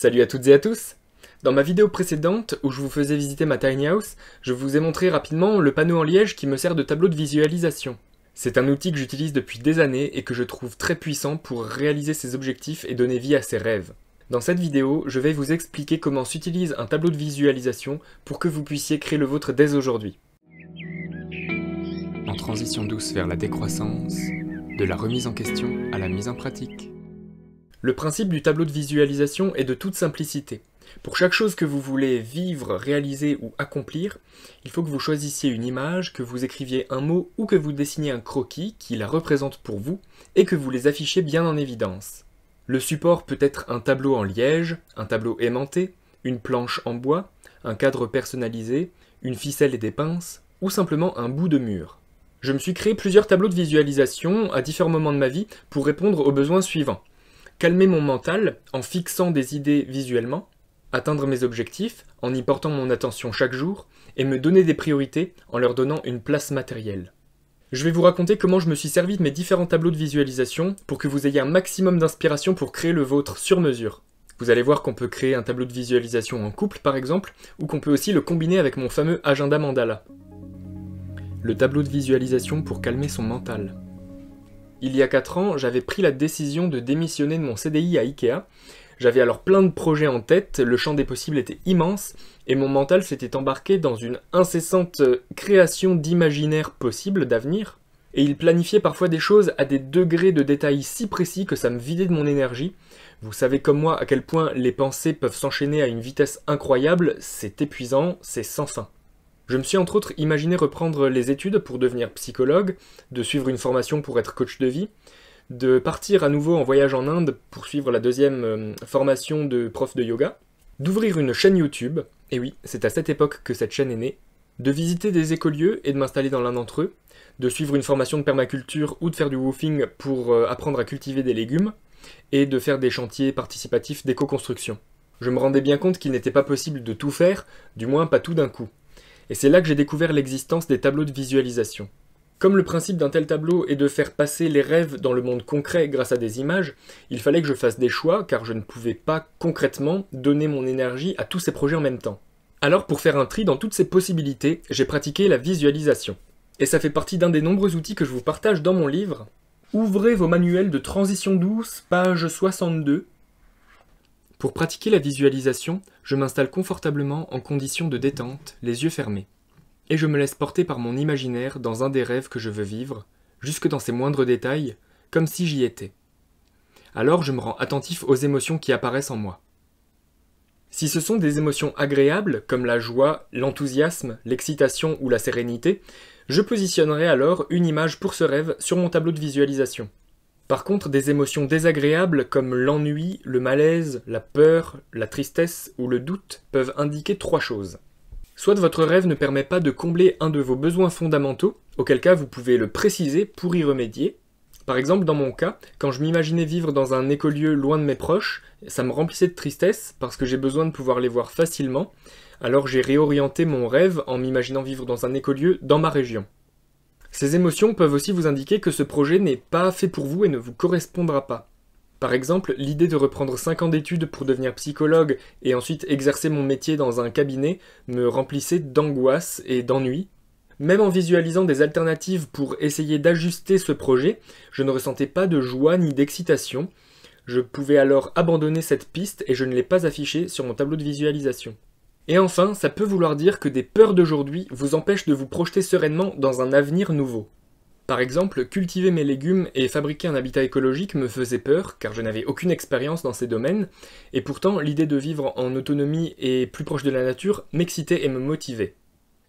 Salut à toutes et à tous Dans ma vidéo précédente, où je vous faisais visiter ma tiny house, je vous ai montré rapidement le panneau en liège qui me sert de tableau de visualisation. C'est un outil que j'utilise depuis des années et que je trouve très puissant pour réaliser ses objectifs et donner vie à ses rêves. Dans cette vidéo, je vais vous expliquer comment s'utilise un tableau de visualisation pour que vous puissiez créer le vôtre dès aujourd'hui. En transition douce vers la décroissance, de la remise en question à la mise en pratique. Le principe du tableau de visualisation est de toute simplicité. Pour chaque chose que vous voulez vivre, réaliser ou accomplir, il faut que vous choisissiez une image, que vous écriviez un mot ou que vous dessiniez un croquis qui la représente pour vous et que vous les affichiez bien en évidence. Le support peut être un tableau en liège, un tableau aimanté, une planche en bois, un cadre personnalisé, une ficelle et des pinces, ou simplement un bout de mur. Je me suis créé plusieurs tableaux de visualisation à différents moments de ma vie pour répondre aux besoins suivants calmer mon mental en fixant des idées visuellement, atteindre mes objectifs en y portant mon attention chaque jour et me donner des priorités en leur donnant une place matérielle. Je vais vous raconter comment je me suis servi de mes différents tableaux de visualisation pour que vous ayez un maximum d'inspiration pour créer le vôtre sur mesure. Vous allez voir qu'on peut créer un tableau de visualisation en couple par exemple, ou qu'on peut aussi le combiner avec mon fameux agenda mandala. Le tableau de visualisation pour calmer son mental. Il y a 4 ans, j'avais pris la décision de démissionner de mon CDI à Ikea. J'avais alors plein de projets en tête, le champ des possibles était immense, et mon mental s'était embarqué dans une incessante création d'imaginaires possibles d'avenir. Et il planifiait parfois des choses à des degrés de détail si précis que ça me vidait de mon énergie. Vous savez comme moi à quel point les pensées peuvent s'enchaîner à une vitesse incroyable, c'est épuisant, c'est sans fin. Je me suis entre autres imaginé reprendre les études pour devenir psychologue, de suivre une formation pour être coach de vie, de partir à nouveau en voyage en Inde pour suivre la deuxième euh, formation de prof de yoga, d'ouvrir une chaîne YouTube, et oui, c'est à cette époque que cette chaîne est née, de visiter des écolieux et de m'installer dans l'un d'entre eux, de suivre une formation de permaculture ou de faire du woofing pour euh, apprendre à cultiver des légumes, et de faire des chantiers participatifs d'éco-construction. Je me rendais bien compte qu'il n'était pas possible de tout faire, du moins pas tout d'un coup et c'est là que j'ai découvert l'existence des tableaux de visualisation. Comme le principe d'un tel tableau est de faire passer les rêves dans le monde concret grâce à des images, il fallait que je fasse des choix car je ne pouvais pas concrètement donner mon énergie à tous ces projets en même temps. Alors pour faire un tri dans toutes ces possibilités, j'ai pratiqué la visualisation. Et ça fait partie d'un des nombreux outils que je vous partage dans mon livre. Ouvrez vos manuels de transition douce, page 62. Pour pratiquer la visualisation, je m'installe confortablement en condition de détente, les yeux fermés. Et je me laisse porter par mon imaginaire dans un des rêves que je veux vivre, jusque dans ses moindres détails, comme si j'y étais. Alors je me rends attentif aux émotions qui apparaissent en moi. Si ce sont des émotions agréables, comme la joie, l'enthousiasme, l'excitation ou la sérénité, je positionnerai alors une image pour ce rêve sur mon tableau de visualisation. Par contre, des émotions désagréables comme l'ennui, le malaise, la peur, la tristesse ou le doute peuvent indiquer trois choses. Soit votre rêve ne permet pas de combler un de vos besoins fondamentaux, auquel cas vous pouvez le préciser pour y remédier. Par exemple, dans mon cas, quand je m'imaginais vivre dans un écolieu loin de mes proches, ça me remplissait de tristesse parce que j'ai besoin de pouvoir les voir facilement, alors j'ai réorienté mon rêve en m'imaginant vivre dans un écolieu dans ma région. Ces émotions peuvent aussi vous indiquer que ce projet n'est pas fait pour vous et ne vous correspondra pas. Par exemple, l'idée de reprendre 5 ans d'études pour devenir psychologue et ensuite exercer mon métier dans un cabinet me remplissait d'angoisse et d'ennui. Même en visualisant des alternatives pour essayer d'ajuster ce projet, je ne ressentais pas de joie ni d'excitation. Je pouvais alors abandonner cette piste et je ne l'ai pas affichée sur mon tableau de visualisation. Et enfin, ça peut vouloir dire que des peurs d'aujourd'hui vous empêchent de vous projeter sereinement dans un avenir nouveau. Par exemple, cultiver mes légumes et fabriquer un habitat écologique me faisait peur, car je n'avais aucune expérience dans ces domaines, et pourtant l'idée de vivre en autonomie et plus proche de la nature m'excitait et me motivait.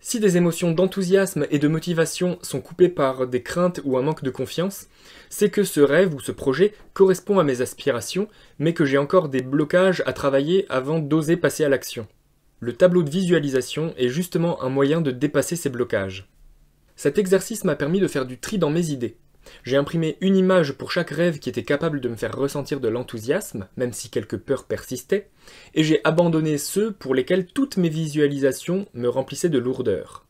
Si des émotions d'enthousiasme et de motivation sont coupées par des craintes ou un manque de confiance, c'est que ce rêve ou ce projet correspond à mes aspirations, mais que j'ai encore des blocages à travailler avant d'oser passer à l'action. Le tableau de visualisation est justement un moyen de dépasser ces blocages. Cet exercice m'a permis de faire du tri dans mes idées. J'ai imprimé une image pour chaque rêve qui était capable de me faire ressentir de l'enthousiasme, même si quelques peurs persistaient, et j'ai abandonné ceux pour lesquels toutes mes visualisations me remplissaient de lourdeur.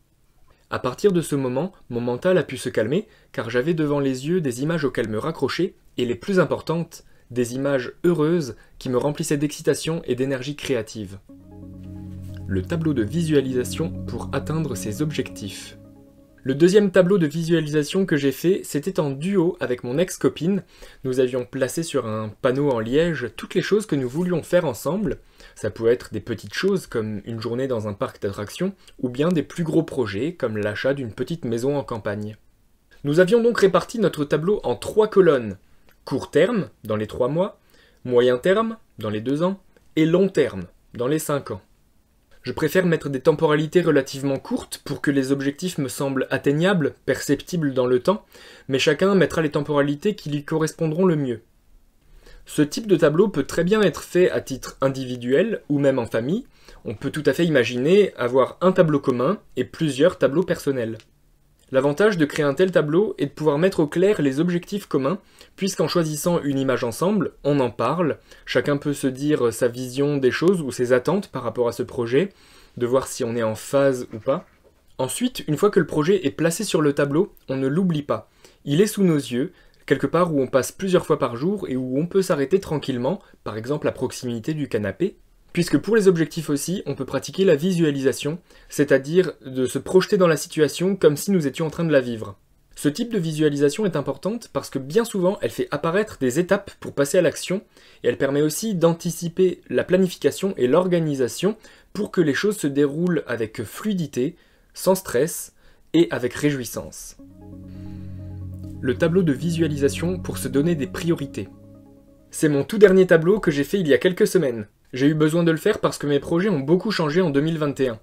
À partir de ce moment, mon mental a pu se calmer, car j'avais devant les yeux des images auxquelles me raccrocher, et les plus importantes, des images heureuses qui me remplissaient d'excitation et d'énergie créative le tableau de visualisation pour atteindre ses objectifs. Le deuxième tableau de visualisation que j'ai fait, c'était en duo avec mon ex-copine. Nous avions placé sur un panneau en liège toutes les choses que nous voulions faire ensemble. Ça pouvait être des petites choses comme une journée dans un parc d'attractions, ou bien des plus gros projets comme l'achat d'une petite maison en campagne. Nous avions donc réparti notre tableau en trois colonnes. Court terme, dans les trois mois, moyen terme, dans les deux ans, et long terme, dans les cinq ans. Je préfère mettre des temporalités relativement courtes pour que les objectifs me semblent atteignables, perceptibles dans le temps, mais chacun mettra les temporalités qui lui correspondront le mieux. Ce type de tableau peut très bien être fait à titre individuel ou même en famille. On peut tout à fait imaginer avoir un tableau commun et plusieurs tableaux personnels. L'avantage de créer un tel tableau est de pouvoir mettre au clair les objectifs communs, puisqu'en choisissant une image ensemble, on en parle, chacun peut se dire sa vision des choses ou ses attentes par rapport à ce projet, de voir si on est en phase ou pas. Ensuite, une fois que le projet est placé sur le tableau, on ne l'oublie pas. Il est sous nos yeux, quelque part où on passe plusieurs fois par jour et où on peut s'arrêter tranquillement, par exemple à proximité du canapé, puisque pour les objectifs aussi, on peut pratiquer la visualisation, c'est-à-dire de se projeter dans la situation comme si nous étions en train de la vivre. Ce type de visualisation est importante parce que bien souvent elle fait apparaître des étapes pour passer à l'action et elle permet aussi d'anticiper la planification et l'organisation pour que les choses se déroulent avec fluidité, sans stress et avec réjouissance. Le tableau de visualisation pour se donner des priorités. C'est mon tout dernier tableau que j'ai fait il y a quelques semaines. J'ai eu besoin de le faire parce que mes projets ont beaucoup changé en 2021.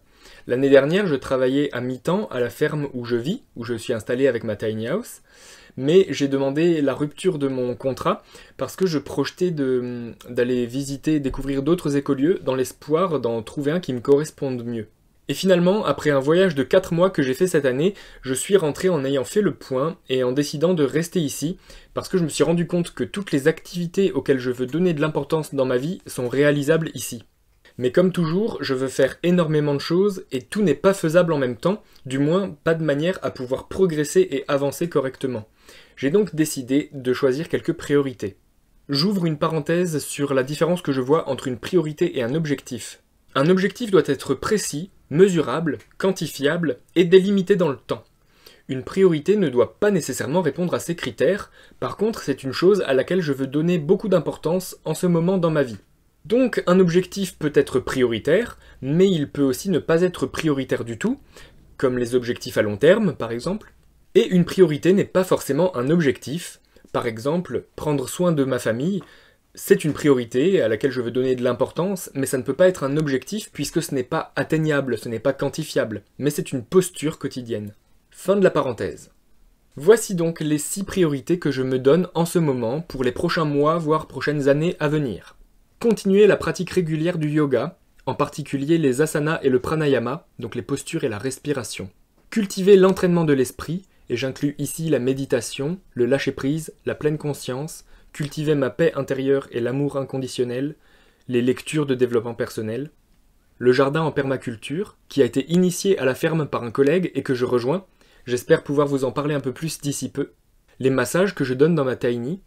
L'année dernière, je travaillais à mi-temps à la ferme où je vis, où je suis installé avec ma tiny house, mais j'ai demandé la rupture de mon contrat parce que je projetais d'aller visiter, découvrir d'autres écolieux dans l'espoir d'en trouver un qui me corresponde mieux. Et finalement, après un voyage de 4 mois que j'ai fait cette année, je suis rentré en ayant fait le point et en décidant de rester ici, parce que je me suis rendu compte que toutes les activités auxquelles je veux donner de l'importance dans ma vie sont réalisables ici. Mais comme toujours, je veux faire énormément de choses et tout n'est pas faisable en même temps, du moins pas de manière à pouvoir progresser et avancer correctement. J'ai donc décidé de choisir quelques priorités. J'ouvre une parenthèse sur la différence que je vois entre une priorité et un objectif. Un objectif doit être précis, mesurable, quantifiable et délimité dans le temps. Une priorité ne doit pas nécessairement répondre à ces critères, par contre c'est une chose à laquelle je veux donner beaucoup d'importance en ce moment dans ma vie. Donc un objectif peut être prioritaire, mais il peut aussi ne pas être prioritaire du tout, comme les objectifs à long terme par exemple, et une priorité n'est pas forcément un objectif, par exemple prendre soin de ma famille, c'est une priorité à laquelle je veux donner de l'importance, mais ça ne peut pas être un objectif puisque ce n'est pas atteignable, ce n'est pas quantifiable, mais c'est une posture quotidienne. Fin de la parenthèse. Voici donc les six priorités que je me donne en ce moment pour les prochains mois, voire prochaines années à venir. Continuer la pratique régulière du yoga, en particulier les asanas et le pranayama, donc les postures et la respiration. Cultiver l'entraînement de l'esprit, et j'inclus ici la méditation, le lâcher-prise, la pleine conscience, cultiver ma paix intérieure et l'amour inconditionnel, les lectures de développement personnel, le jardin en permaculture, qui a été initié à la ferme par un collègue et que je rejoins, j'espère pouvoir vous en parler un peu plus d'ici peu, les massages que je donne dans ma tiny,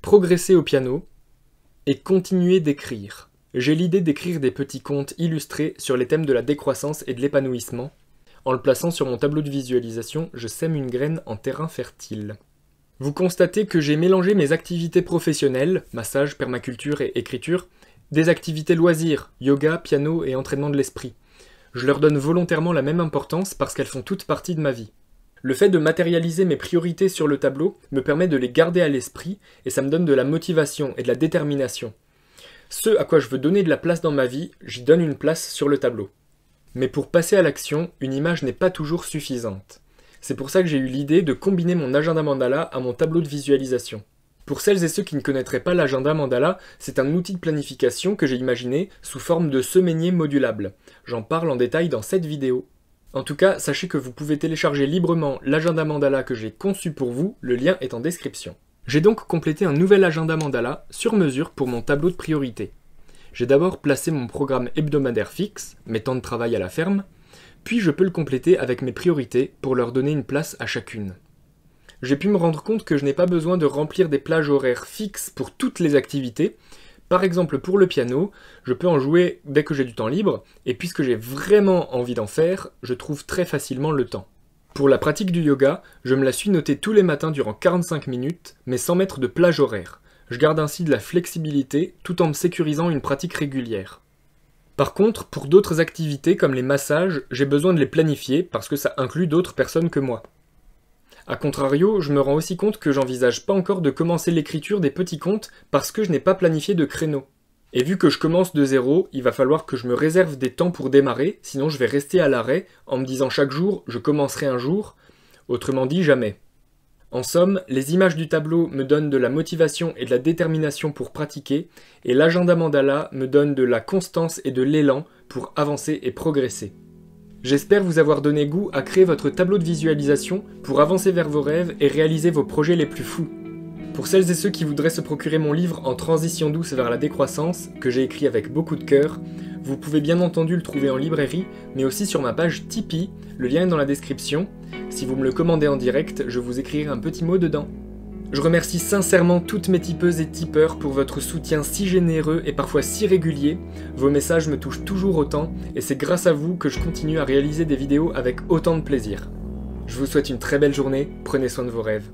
progresser au piano, et continuer d'écrire. J'ai l'idée d'écrire des petits contes illustrés sur les thèmes de la décroissance et de l'épanouissement. En le plaçant sur mon tableau de visualisation, je sème une graine en terrain fertile. Vous constatez que j'ai mélangé mes activités professionnelles, massage, permaculture et écriture, des activités loisirs, yoga, piano et entraînement de l'esprit. Je leur donne volontairement la même importance parce qu'elles font toutes partie de ma vie. Le fait de matérialiser mes priorités sur le tableau me permet de les garder à l'esprit et ça me donne de la motivation et de la détermination. Ce à quoi je veux donner de la place dans ma vie, j'y donne une place sur le tableau. Mais pour passer à l'action, une image n'est pas toujours suffisante. C'est pour ça que j'ai eu l'idée de combiner mon agenda mandala à mon tableau de visualisation. Pour celles et ceux qui ne connaîtraient pas l'agenda mandala, c'est un outil de planification que j'ai imaginé sous forme de semainier modulable. J'en parle en détail dans cette vidéo. En tout cas, sachez que vous pouvez télécharger librement l'agenda mandala que j'ai conçu pour vous, le lien est en description. J'ai donc complété un nouvel agenda mandala sur mesure pour mon tableau de priorité. J'ai d'abord placé mon programme hebdomadaire fixe, mes temps de travail à la ferme, puis je peux le compléter avec mes priorités pour leur donner une place à chacune. J'ai pu me rendre compte que je n'ai pas besoin de remplir des plages horaires fixes pour toutes les activités. Par exemple, pour le piano, je peux en jouer dès que j'ai du temps libre, et puisque j'ai vraiment envie d'en faire, je trouve très facilement le temps. Pour la pratique du yoga, je me la suis notée tous les matins durant 45 minutes, mais sans mettre de plage horaire. Je garde ainsi de la flexibilité tout en me sécurisant une pratique régulière. Par contre, pour d'autres activités comme les massages, j'ai besoin de les planifier parce que ça inclut d'autres personnes que moi. A contrario, je me rends aussi compte que j'envisage pas encore de commencer l'écriture des petits contes parce que je n'ai pas planifié de créneau. Et vu que je commence de zéro, il va falloir que je me réserve des temps pour démarrer, sinon je vais rester à l'arrêt en me disant chaque jour je commencerai un jour, autrement dit jamais. En somme, les images du tableau me donnent de la motivation et de la détermination pour pratiquer, et l'agenda mandala me donne de la constance et de l'élan pour avancer et progresser. J'espère vous avoir donné goût à créer votre tableau de visualisation pour avancer vers vos rêves et réaliser vos projets les plus fous. Pour celles et ceux qui voudraient se procurer mon livre En transition douce vers la décroissance, que j'ai écrit avec beaucoup de cœur, vous pouvez bien entendu le trouver en librairie, mais aussi sur ma page Tipeee, le lien est dans la description. Si vous me le commandez en direct, je vous écrirai un petit mot dedans. Je remercie sincèrement toutes mes tipeuses et tipeurs pour votre soutien si généreux et parfois si régulier. Vos messages me touchent toujours autant et c'est grâce à vous que je continue à réaliser des vidéos avec autant de plaisir. Je vous souhaite une très belle journée, prenez soin de vos rêves.